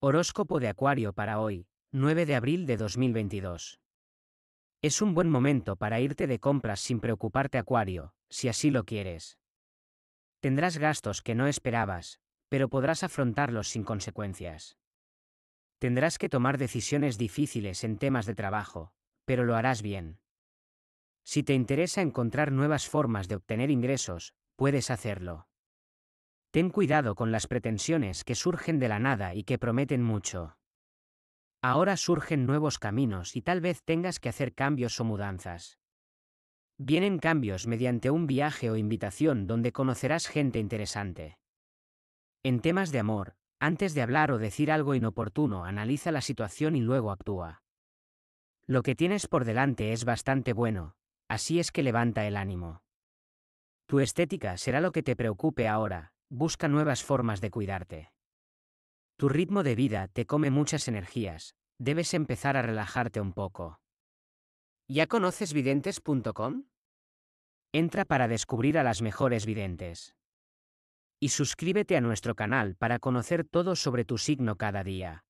Horóscopo de Acuario para hoy, 9 de abril de 2022. Es un buen momento para irte de compras sin preocuparte Acuario, si así lo quieres. Tendrás gastos que no esperabas, pero podrás afrontarlos sin consecuencias. Tendrás que tomar decisiones difíciles en temas de trabajo, pero lo harás bien. Si te interesa encontrar nuevas formas de obtener ingresos, puedes hacerlo. Ten cuidado con las pretensiones que surgen de la nada y que prometen mucho. Ahora surgen nuevos caminos y tal vez tengas que hacer cambios o mudanzas. Vienen cambios mediante un viaje o invitación donde conocerás gente interesante. En temas de amor, antes de hablar o decir algo inoportuno, analiza la situación y luego actúa. Lo que tienes por delante es bastante bueno, así es que levanta el ánimo. Tu estética será lo que te preocupe ahora, Busca nuevas formas de cuidarte. Tu ritmo de vida te come muchas energías, debes empezar a relajarte un poco. ¿Ya conoces videntes.com? Entra para descubrir a las mejores videntes. Y suscríbete a nuestro canal para conocer todo sobre tu signo cada día.